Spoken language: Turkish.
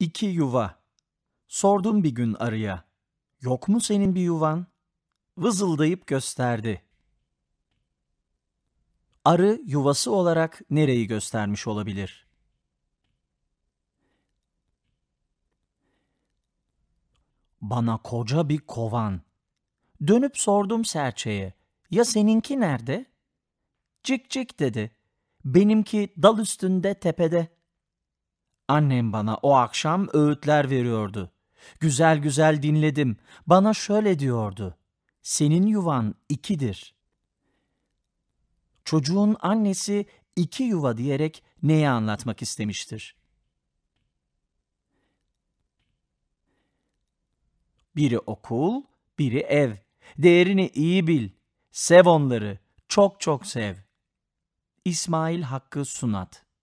İki yuva. Sordum bir gün arıya. Yok mu senin bir yuvan? Vızıldayıp gösterdi. Arı yuvası olarak nereyi göstermiş olabilir? Bana koca bir kovan. Dönüp sordum serçeye. Ya seninki nerede? Cik cik dedi. Benimki dal üstünde tepede. Annem bana o akşam öğütler veriyordu. Güzel güzel dinledim. Bana şöyle diyordu. Senin yuvan ikidir. Çocuğun annesi iki yuva diyerek neyi anlatmak istemiştir? Biri okul, biri ev. Değerini iyi bil. Sev onları. Çok çok sev. İsmail Hakkı Sunat